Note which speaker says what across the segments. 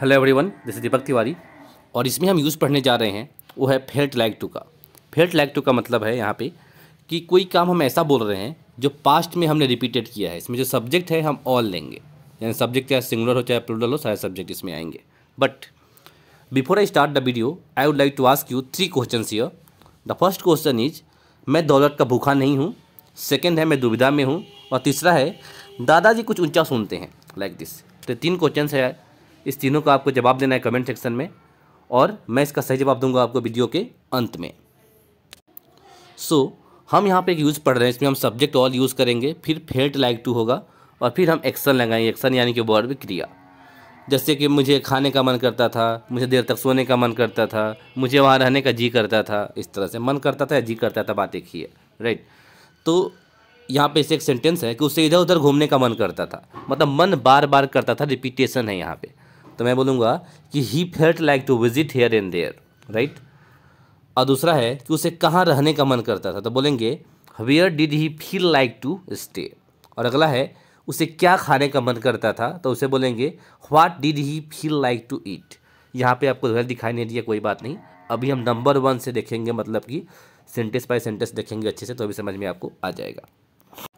Speaker 1: hello everyone this is Deepak Tiwari और इसमें हम यूज़ पढ़ने जा रहे हैं वो है फेल्ट लाइक टू का फेल्ट लाइक टू का मतलब है यहाँ पे कि कोई काम हम ऐसा बोल रहे हैं जो पास्ट में हमने रिपीटेड किया है इसमें जो सब्जेक्ट है हम ऑल लेंगे यानी सब्जेक्ट चाहे सिंगुलर हो चाहे प्लूरल हो सारे सब्जेक्ट इसमें आएंगे but before I start the video I would like to ask you three question here the first question is मैं दौलत का भूखा नहीं हूँ सेकेंड है मैं दुविधा में हूँ और तीसरा है दादाजी कुछ ऊंचा सुनते हैं लाइक like दिस तो तीन क्वेश्चन है इस तीनों का आपको जवाब देना है कमेंट सेक्शन में और मैं इसका सही जवाब दूंगा आपको वीडियो के अंत में सो so, हम यहाँ पे एक यूज़ पढ़ रहे हैं इसमें हम सब्जेक्ट ऑल यूज़ करेंगे फिर फेल्ट लाइक टू होगा और फिर हम एक्शन लगाएंगे एक्शन यानी कि वर्ब क्रिया जैसे कि मुझे खाने का मन करता था मुझे देर तक सोने का मन करता था मुझे वहाँ रहने का जी करता था इस तरह से मन करता था या जी करता था बात एक ही है राइट तो यहाँ पे इसे एक सेंटेंस है कि उसे इधर उधर घूमने का मन करता था मतलब मन बार बार करता था रिपीटेशन है यहाँ पे तो मैं बोलूँगा कि he felt like to visit here and there right और दूसरा है कि उसे कहाँ रहने का मन करता था तो बोलेंगे where did he feel like to stay और अगला है उसे क्या खाने का मन करता था तो उसे बोलेंगे what did he feel like to eat यहाँ पे आपको रिजल्ट दिखाई नहीं दिया कोई बात नहीं अभी हम नंबर वन से देखेंगे मतलब कि सेंटेंस बाय सेंटेंस देखेंगे अच्छे से तो अभी समझ में आपको आ जाएगा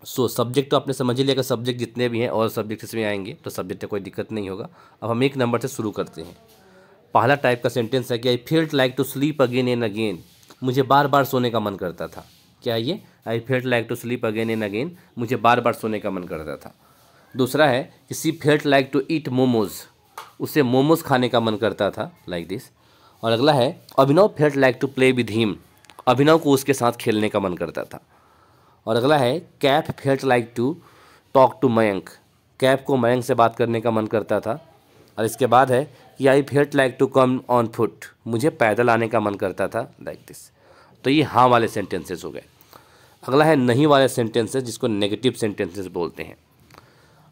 Speaker 1: सो so, सब्जेक्ट तो आपने समझ ही लिया कि सब्जेक्ट जितने भी हैं और सब्जेक्ट इसमें आएंगे तो सब्जेक्ट में कोई दिक्कत नहीं होगा अब हम एक नंबर से शुरू करते हैं पहला टाइप का सेंटेंस है कि I felt like to sleep again and again मुझे बार बार सोने का मन करता था क्या ये I felt like to sleep again and again मुझे बार बार सोने का मन करता था दूसरा है कि she felt like to eat momos उसे मोमोज़ खाने का मन करता था लाइक like दिस और अगला है Abhinav felt like to play with him Abhinav को उसके साथ खेलने का मन करता था और अगला है Cap felt like to talk to Mayank Cap को मयंक से बात करने का मन करता था और इसके बाद है कि I felt like to come on foot मुझे पैदल आने का मन करता था लाइक like दिस तो ये हाँ वाले सेंटेंसेस हो गए अगला है नहीं वाले सेंटेंसेस जिसको नेगेटिव सेंटेंसेस बोलते हैं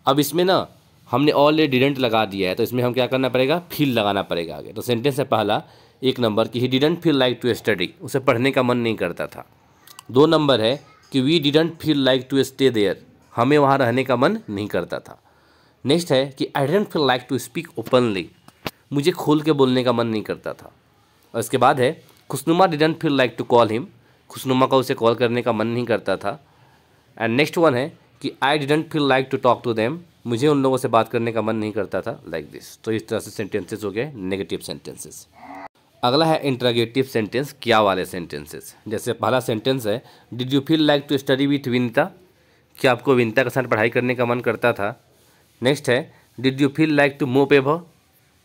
Speaker 1: अब इसमें ना हमने ऑलरेडी डिडेंट लगा दिया है तो इसमें हम क्या करना पड़ेगा फील लगाना पड़ेगा आगे तो सेंटेंस है पहला एक नंबर कि he didn't feel like to study उसे पढ़ने का मन नहीं करता था दो नंबर है कि we didn't feel like to stay there हमें वहाँ रहने का मन नहीं करता था नेक्स्ट है कि I didn't feel like to speak openly मुझे खोल के बोलने का मन नहीं करता था और इसके बाद है Khushnuma didn't feel like to call him Khushnuma का उसे कॉल करने का मन नहीं करता था एंड नेक्स्ट वन है कि I didn't feel like to talk to them मुझे उन लोगों से बात करने का मन नहीं करता था लाइक like दिस तो इस तरह से सेंटेंसेस हो गए नेगेटिव सेंटेंसेस अगला है इंटरागेटिव सेंटेंस क्या वाले सेंटेंसेस जैसे पहला सेंटेंस है did you feel like to study with Vinata क्या आपको विनता के साथ पढ़ाई करने का मन करता था नेक्स्ट है did you feel like to मो पे भो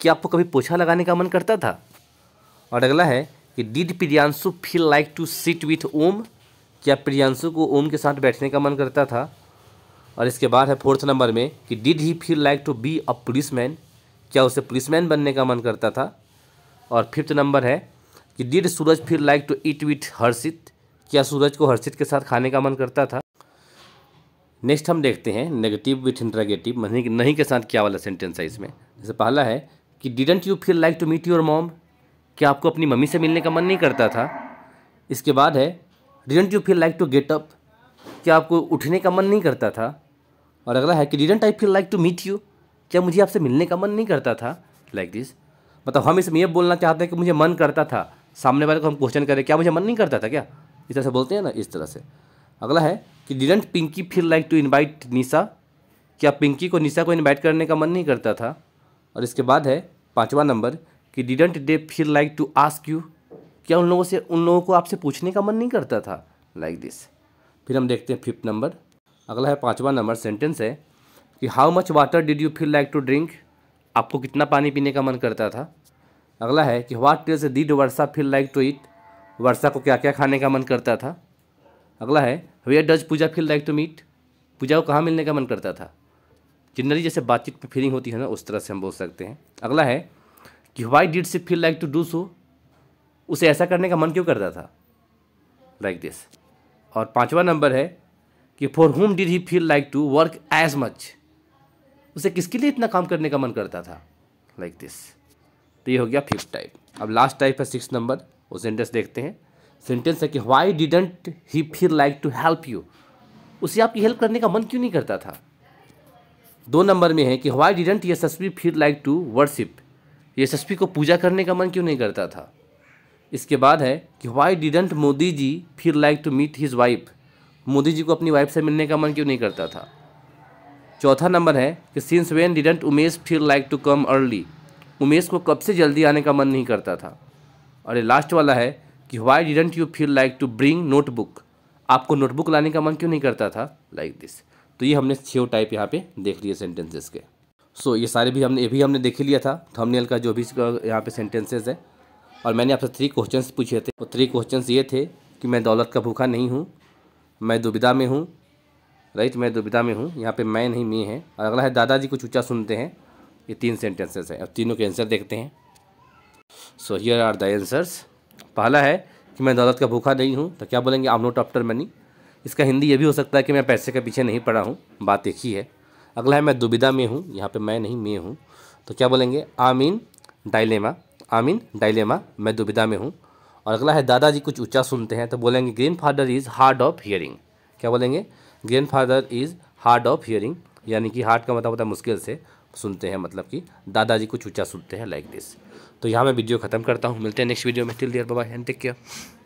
Speaker 1: क्या आपको कभी पोछा लगाने का मन करता था और अगला है कि did Priyanshu feel like to sit with Om क्या प्रियांशु को ओम के साथ बैठने का मन करता था और इसके बाद है फोर्थ नंबर में कि did he feel like to be a policeman क्या उसे पुलिसमैन बनने का मन करता था और फिफ्थ नंबर है कि did Suraj feel like to eat with Harshit क्या सूरज को हर्षित के साथ खाने का मन करता था नेक्स्ट हम देखते हैं नेगेटिव विथ इंटरागेटिव मतलब नहीं के साथ क्या वाला सेंटेंस है इसमें जैसे पहला है कि didn't you feel like to meet your mom क्या आपको अपनी मम्मी से मिलने का मन नहीं करता था इसके बाद है didn't you feel like to get up क्या आपको उठने का मन नहीं करता था और अगला है कि didn't I feel like to meet you क्या मुझे आपसे मिलने का मन नहीं करता था लाइक like दिस मतलब हम इसमें यह बोलना चाहते हैं कि मुझे मन करता था सामने वाले को हम क्वेश्चन करें क्या मुझे मन नहीं करता था क्या इस तरह से बोलते हैं ना इस तरह से अगला है कि didn't Pinky feel like to invite Nisha क्या पिंकी को निशा को इन्वाइट करने का मन नहीं करता था और इसके बाद है पाँचवा नंबर कि didn't they feel like to ask you क्या उन लोगों से उन लोगों को आपसे पूछने का मन नहीं करता था लाइक like दिस फिर हम देखते हैं फिफ्थ नंबर अगला है पाँचवा नंबर सेंटेंस है कि how much water did you feel like to drink आपको कितना पानी पीने का मन करता था अगला है कि what else did Varsha feel like to eat Varsha को क्या क्या खाने का मन करता था अगला है where does Pooja feel like to meet Pooja को कहाँ मिलने का मन करता था जनरली जैसे बातचीत में फीलिंग होती है ना उस तरह से हम बोल सकते हैं अगला है कि why did she feel like to do so उसे ऐसा करने का मन क्यों करता था लाइक like दिस और पांचवा नंबर है कि for whom did he feel like to work as much उसे किसके लिए इतना काम करने का मन करता था लाइक like दिस तो ये हो गया फिफ्थ टाइप अब लास्ट टाइप है सिक्स नंबर वो सेंटेंस देखते हैं सेंटेंस है कि why didn't he feel like to help you उसे आपकी हेल्प करने का मन क्यों नहीं करता था दो नंबर में है कि why didn't Yashasvi feel like to worship Yashasvi को पूजा करने का मन क्यों नहीं करता था इसके बाद है कि why didn't Modi ji feel like to meet his wife Modi ji को अपनी वाइफ से मिलने का मन क्यों नहीं करता था चौथा नंबर है कि since when didn't Umesh feel like to come early Umesh को कब से जल्दी आने का मन नहीं करता था और ये लास्ट वाला है कि why didn't you feel like to bring notebook आपको नोटबुक लाने का मन क्यों नहीं करता था लाइक like दिस तो ये हमने छो टाइप यहाँ पे देख लिए सेंटेंसेस के सो so, ये सारे भी हमने ये भी हमने देख लिया था थंबनेल का जो भी यहाँ पे सेंटेंसेस है और मैंने आपसे थ्री क्वेश्चंस पूछे थे वो थ्री क्वेश्चंस ये थे कि मैं दौलत का भूखा नहीं हूँ मैं दुविधा में हूँ राइट मैं दुविधा में हूँ यहाँ पे मैं नहीं मी है और अगला है दादाजी कुछ ऊँचा सुनते हैं ये तीन सेंटेंसेस है अब तीनों के आंसर देखते हैं so here are the answers पहला है कि मैं दौलत का भूखा नहीं हूँ तो क्या बोलेंगे आम नोट आफ्टर मनी इसका हिंदी ये भी हो सकता है कि मैं पैसे के पीछे नहीं पड़ा हूँ बात एक ही है अगला है मैं दुविधा में हूँ यहाँ पर मैं नहीं मैं हूँ तो क्या बोलेंगे आमीन डायलेमा आमीन डायलेमा मैं दुविधा में हूँ और अगला है दादाजी कुछ ऊँचा सुनते हैं तो बोलेंगे grandfather is hard of hearing क्या बोलेंगे grandfather is hard of hearing यानी कि हार्ड का मतलब होता है मुश्किल से सुनते हैं मतलब कि दादाजी को ऊँचा सुनते हैं लाइक दिस तो यहाँ मैं वीडियो ख़त्म करता हूँ मिलते हैं नेक्स्ट वीडियो में टिल दियर बाबा एंड टेक केयर